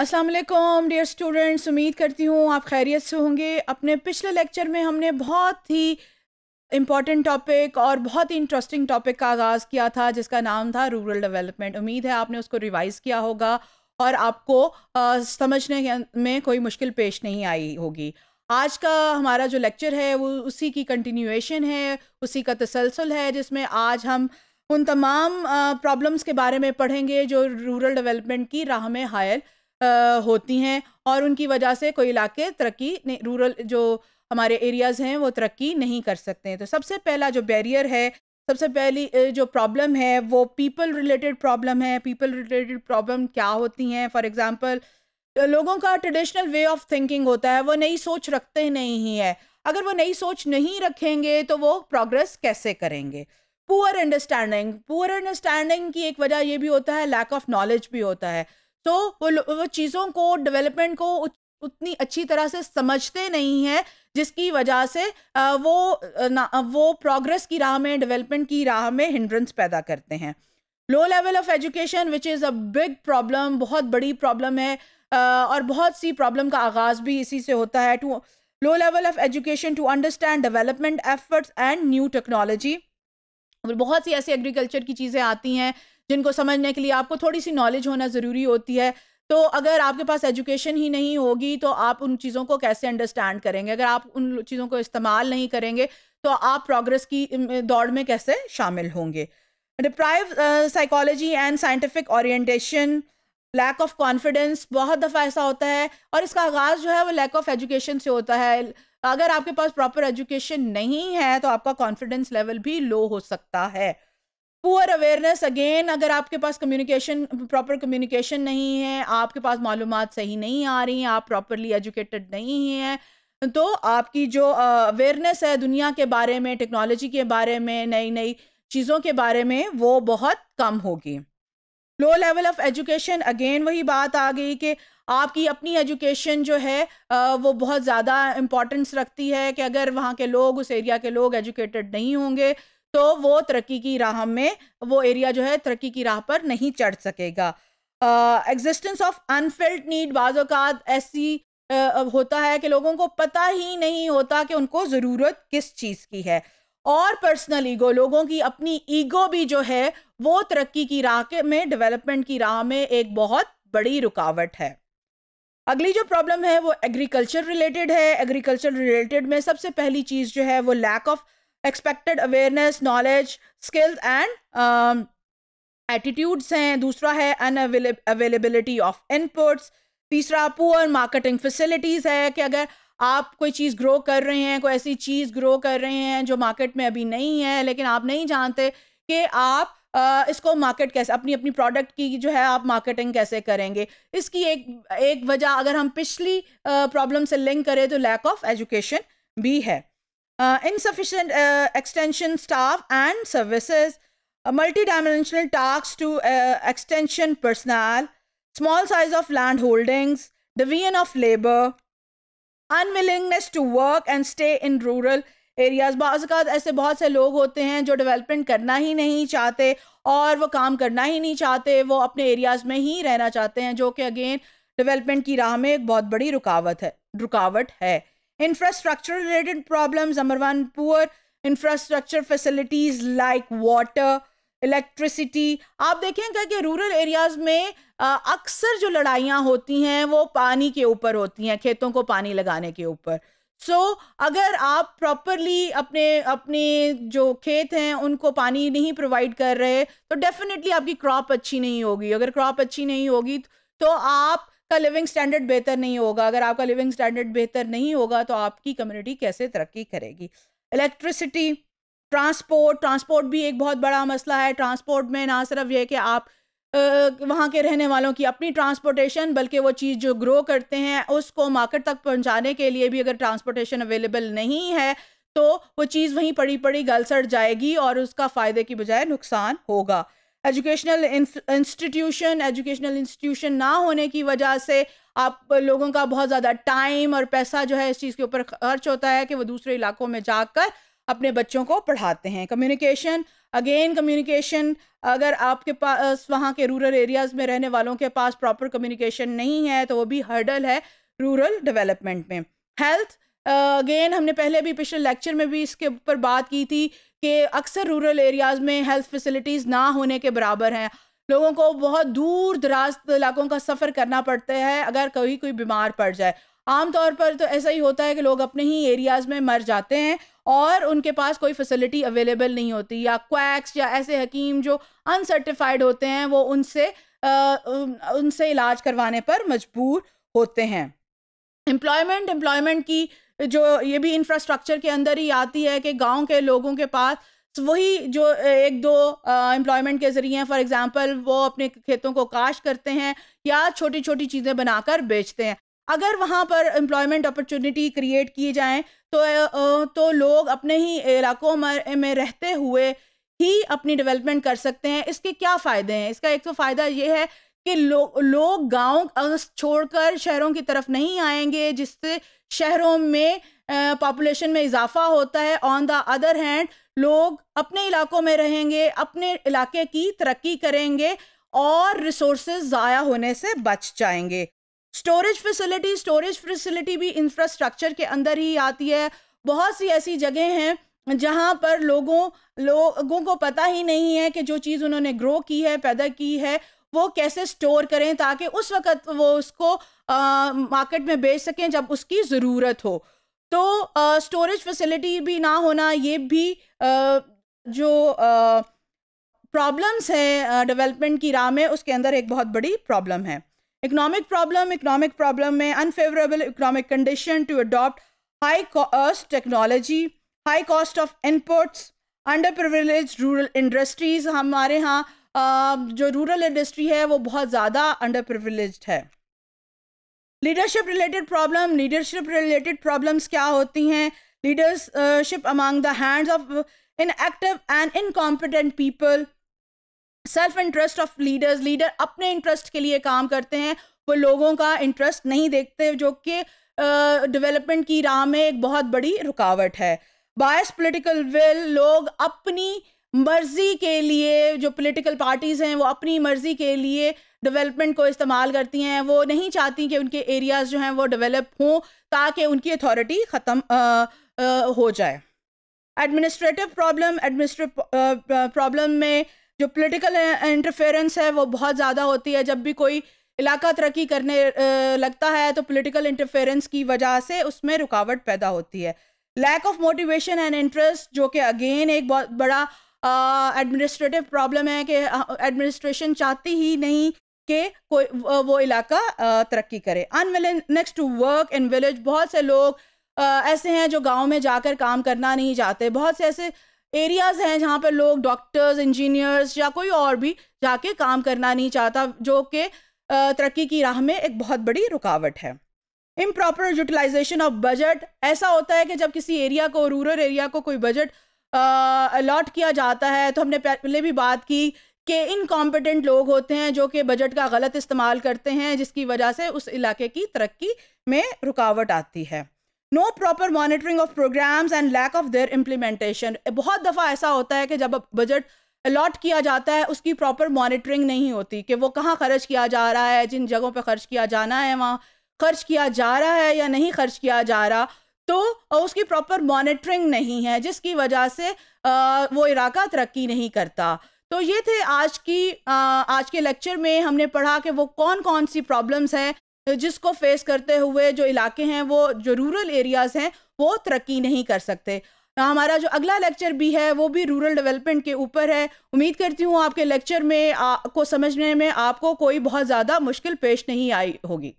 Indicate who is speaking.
Speaker 1: Aslam dear students उम्मीद करती हूँ आप खैरियत से होंगे अपने पिछले लेक्चर में हमने बहुत ही इम्पॉर्टेंट टॉपिक और बहुत ही इंटरेस्टिंग टॉपिक का आगाज़ किया था जिसका नाम था रूरल डेवलपमेंट उम्मीद है आपने उसको रिवाइज़ किया होगा और आपको आ, समझने में कोई मुश्किल पेश नहीं आई होगी आज का हमारा जो लेक्चर है वो उसी की कंटिन्यूएशन है उसी का तसलसल है जिसमें आज हम उन तमाम प्रॉब्लम्स के बारे में पढ़ेंगे जो रूरल डेवलपमेंट की राह में हायल होती हैं और उनकी वजह से कोई इलाके तरक्की रूरल जो हमारे एरियाज़ हैं वो तरक्की नहीं कर सकते हैं तो सबसे पहला जो बैरियर है सबसे पहली जो प्रॉब्लम है वो पीपल रिलेटेड प्रॉब्लम है पीपल रिलेटेड प्रॉब्लम क्या होती हैं फॉर एग्ज़ाम्पल लोगों का ट्रेडिशनल वे ऑफ थिंकिंग होता है वो नई सोच रखते नहीं है अगर वो नई सोच नहीं रखेंगे तो वो प्रोग्रेस कैसे करेंगे पुअर अंडरस्टैंडिंग पुअर अंडरस्टैंडिंग की एक वजह ये भी होता है लैक ऑफ नॉलेज भी होता है तो वो वो चीज़ों को डेवलपमेंट को उतनी अच्छी तरह से समझते नहीं हैं जिसकी वजह से वो वो प्रोग्रेस की राह में डेवलपमेंट की राह में हिंड्रेंस पैदा करते हैं low level of education which is a big problem बहुत बड़ी प्रॉब्लम है और बहुत सी प्रॉब्लम का आगाज़ भी इसी से होता है to low level of education to understand development efforts and new technology बहुत सी ऐसी एग्रीकल्चर की चीज़ें आती हैं जिनको समझने के लिए आपको थोड़ी सी नॉलेज होना ज़रूरी होती है तो अगर आपके पास एजुकेशन ही नहीं होगी तो आप उन चीज़ों को कैसे अंडरस्टैंड करेंगे अगर आप उन चीज़ों को इस्तेमाल नहीं करेंगे तो आप प्रोग्रेस की दौड़ में कैसे शामिल होंगे deprive psychology and scientific orientation lack of confidence बहुत दफ़ा ऐसा होता है और इसका आगाज़ जो है वो लैक ऑफ एजुकेशन से होता है अगर आपके पास प्रॉपर एजुकेशन नहीं है तो आपका कॉन्फिडेंस लेवल भी लो हो सकता है पुअर अवेयरनेस अगेन अगर आपके पास कम्युनिकेशन प्रॉपर कम्युनिकेशन नहीं है आपके पास मालूम सही नहीं आ रही हैं आप प्रॉपरली एजुकेटेड नहीं हैं तो आपकी जो अवेयरनेस है दुनिया के बारे में टेक्नोलॉजी के बारे में नई नई चीज़ों के बारे में वो बहुत कम होगी low level of education again वही बात आ गई कि आपकी अपनी एजुकेशन जो है वो बहुत ज़्यादा इम्पोर्टेंस रखती है कि अगर वहाँ के लोग उस एरिया के लोग एजुकेटेड नहीं होंगे तो वो तरक्की की राह में वो एरिया जो है तरक्की की राह पर नहीं चढ़ सकेगा एग्जिस्टेंस ऑफ अनफिल्ड नीड बाज़ात ऐसी uh, होता है कि लोगों को पता ही नहीं होता कि उनको ज़रूरत किस चीज़ की है और पर्सनल ईगो लोगों की अपनी ईगो भी जो है वो तरक्की की राह के में डेवलपमेंट की राह में एक बहुत बड़ी रुकावट है अगली जो प्रॉब्लम है वो एग्रीकल्चर रिलेटेड है एग्रीकल्चर रिलेटेड में सबसे पहली चीज़ जो है वो lack of expected awareness knowledge skills and attitudes हैं दूसरा है अन अवेलेबिलिटी ऑफ इनपुट्स तीसरा पुअर मार्केटिंग फैसिलिटीज़ है कि अगर आप कोई चीज़ ग्रो कर रहे हैं कोई ऐसी चीज़ ग्रो कर रहे हैं जो मार्केट में अभी नहीं है लेकिन आप नहीं जानते कि आप आ, इसको मार्केट कैसे अपनी अपनी प्रोडक्ट की जो है आप मार्केटिंग कैसे करेंगे इसकी एक एक वजह अगर हम पिछली प्रॉब्लम से लिंक करें तो लैक ऑफ एजुकेशन भी है insufficient extension staff and services multi dimensional task to extension personnel small size of land holdings division of labour unwillingness to work and stay in rural areas बाज़ात ऐसे बहुत से लोग होते हैं जो डेवलपमेंट करना ही नहीं चाहते और वो काम करना ही नहीं चाहते वो अपने एरियाज़ में ही रहना चाहते हैं जो कि अगेन डेवलपमेंट की राह में एक बहुत बड़ी रुकावट है रुकावट है infrastructure related problems number one poor infrastructure facilities like water electricity आप देखेंगे कि रूरल एरियाज़ में अक्सर जो लड़ाइयाँ होती हैं वो पानी के ऊपर होती हैं खेतों को पानी लगाने के ऊपर सो so, अगर आप प्रॉपरली अपने अपने जो खेत हैं उनको पानी नहीं प्रोवाइड कर रहे तो डेफिनेटली आपकी क्रॉप अच्छी नहीं होगी अगर क्रॉप अच्छी नहीं होगी तो आपका लिविंग स्टैंडर्ड बेहतर नहीं होगा अगर आपका लिविंग स्टैंडर्ड बेहतर नहीं होगा तो आपकी कम्युनिटी कैसे तरक्की करेगी इलेक्ट्रिसिटी ट्रांसपोर्ट ट्रांसपोर्ट भी एक बहुत बड़ा मसला है ट्रांसपोर्ट में ना सिर्फ ये कि आप वहाँ के रहने वालों की अपनी ट्रांसपोर्टेशन बल्कि वो चीज़ जो ग्रो करते हैं उसको मार्केट तक पहुँचाने के लिए भी अगर ट्रांसपोर्टेशन अवेलेबल नहीं है तो वो चीज़ वहीं पड़ी पड़ी गल सड़ जाएगी और उसका फ़ायदे की बजाय नुकसान होगा एजुकेशनल इंस्टीट्यूशन एजुकेशनल इंस्टीट्यूशन ना होने की वजह से आप लोगों का बहुत ज़्यादा टाइम और पैसा जो है इस चीज़ के ऊपर खर्च होता है कि वो दूसरे इलाकों में जाकर अपने बच्चों को पढ़ाते हैं कम्युनिकेशन अगेन कम्युनिकेशन अगर आपके पास वहाँ के रूरल एरियाज़ में रहने वालों के पास प्रॉपर कम्युनिकेशन नहीं है तो वो भी हर्डल है रूरल डेवलपमेंट में हेल्थ अगेन uh, हमने पहले भी पिछले लेक्चर में भी इसके ऊपर बात की थी कि अक्सर रूरल एरियाज़ में हेल्थ फैसिलिटीज़ ना होने के बराबर हैं लोगों को बहुत दूर दराज इलाकों का सफ़र करना पड़ता है अगर कभी कोई बीमार पड़ जाए आमतौर पर तो ऐसा ही होता है कि लोग अपने ही एरियाज़ में मर जाते हैं और उनके पास कोई फैसिलिटी अवेलेबल नहीं होती या क्वैक्स या ऐसे हकीम जो अनसर्टिफाइड होते हैं वो उनसे आ, उनसे इलाज करवाने पर मजबूर होते हैं एम्प्लॉयमेंट एम्प्लॉयमेंट की जो ये भी इंफ्रास्ट्रक्चर के अंदर ही आती है कि गांव के लोगों के पास तो वही जो एक दो एम्प्लॉयमेंट के ज़रिए हैं फॉर एग्जांपल वो अपने खेतों को काश करते हैं या छोटी छोटी चीज़ें बनाकर बेचते हैं अगर वहाँ पर एम्प्लॉयमेंट अपॉर्चुनिटी क्रिएट किए जाएँ तो तो लोग अपने ही इलाकों में रहते हुए ही अपनी डेवलपमेंट कर सकते हैं इसके क्या फ़ायदे हैं इसका एक तो फ़ायदा ये है कि लो, गाँव गांव छोड़कर शहरों की तरफ नहीं आएंगे जिससे शहरों में पॉपुलेशन में इजाफा होता है ऑन द अदर हैंड लोग अपने इलाकों में रहेंगे अपने इलाके की तरक्की करेंगे और रिसोर्स ज़ाया होने से बच जाएंगे स्टोरेज फैसिलिटी स्टोरेज फैसिलिटी भी इंफ्रास्ट्रक्चर के अंदर ही आती है बहुत सी ऐसी जगह हैं जहाँ पर लोगों लोगों को पता ही नहीं है कि जो चीज़ उन्होंने ग्रो की है पैदा की है वो कैसे स्टोर करें ताकि उस वक्त वो उसको मार्केट में बेच सकें जब उसकी ज़रूरत हो तो स्टोरेज फैसिलिटी भी ना होना ये भी आ, जो प्रॉब्लम्स हैं डेवलपमेंट की राह में उसके अंदर एक बहुत बड़ी प्रॉब्लम है इकोनॉमिक प्रॉब्लम इकोनॉमिक प्रॉब्लम में unfavourable economic condition to adopt high cost technology high cost of inputs under privilege rural industries हमारे यहाँ जो रूरल इंडस्ट्री है वो बहुत ज़्यादा अंडर प्रिविलेज है leadership related problem leadership related problems क्या होती हैं leadership among the hands of in active and incompetent people self interest of leaders leader अपने इंटरेस्ट के लिए काम करते हैं वो लोगों का इंटरेस्ट नहीं देखते जो कि डेवलपमेंट की राह में एक बहुत बड़ी रुकावट है बायस पॉलिटिकल विल लोग अपनी मर्जी के लिए जो पॉलिटिकल पार्टीज़ हैं वो अपनी मर्जी के लिए डेवलपमेंट को इस्तेमाल करती हैं वो नहीं चाहती कि उनके एरियाज़ जो हैं वो डेवलप हों ताकि उनकी अथॉरिटी ख़त्म हो जाए एडमिनिस्ट्रेटिव प्रॉब्लम एडमिनिस्ट्रेटिव प्रॉब्लम में जो पॉलिटिकल इंटरफेरेंस uh, है वो बहुत ज़्यादा होती है जब भी कोई इलाका तरक्की करने uh, लगता है तो पॉलिटिकल इंटरफेरेंस की वजह से उसमें रुकावट पैदा होती है lack of motivation and interest जो कि अगेन एक बहुत बड़ा एडमिनिस्ट्रेटिव uh, प्रॉब्लम है कि एडमिनिस्ट्रेशन चाहती ही नहीं कि कोई वो इलाका तरक्की करे unwilling next to work in village बहुत से लोग आ, ऐसे हैं जो गांव में जाकर काम करना नहीं चाहते बहुत से ऐसे एरियाज हैं जहाँ पर लोग डॉक्टर्स इंजीनियर्स या कोई और भी जाके काम करना नहीं चाहता जो कि तरक्की की राह में एक बहुत बड़ी रुकावट है इम प्रॉपर यूटिलाइजेशन ऑफ बजट ऐसा होता है कि जब किसी एरिया को रूरल एरिया को कोई बजट अलॉट किया जाता है तो हमने पहले भी बात की कि इनकॉम्पिटेंट लोग होते हैं जो कि बजट का गलत इस्तेमाल करते हैं जिसकी वजह से उस इलाके की तरक्की में रुकावट आती है no proper monitoring of programmes and lack of their implementation बहुत दफ़ा ऐसा होता है कि जब बजट अलॉट किया जाता है उसकी प्रॉपर मॉनिटरिंग नहीं होती कि वो कहाँ खर्च किया जा रहा है जिन जगहों पर खर्च किया जाना है वहाँ खर्च किया जा रहा है या नहीं खर्च किया जा रहा तो उसकी प्रॉपर मॉनिटरिंग नहीं है जिसकी वजह से वो इलाका तरक्की नहीं करता तो ये थे आज की आज के लेक्चर में हमने पढ़ा कि वो कौन कौन सी प्रॉब्लम्स हैं जिसको फेस करते हुए जो इलाके हैं वो जो रूरल एरियाज़ हैं वो तरक्की नहीं कर सकते हमारा जो अगला लेक्चर भी है वो भी रूरल डेवलपमेंट के ऊपर है उम्मीद करती हूँ आपके लेक्चर में आ, को समझने में आपको कोई बहुत ज़्यादा मुश्किल पेश नहीं आई होगी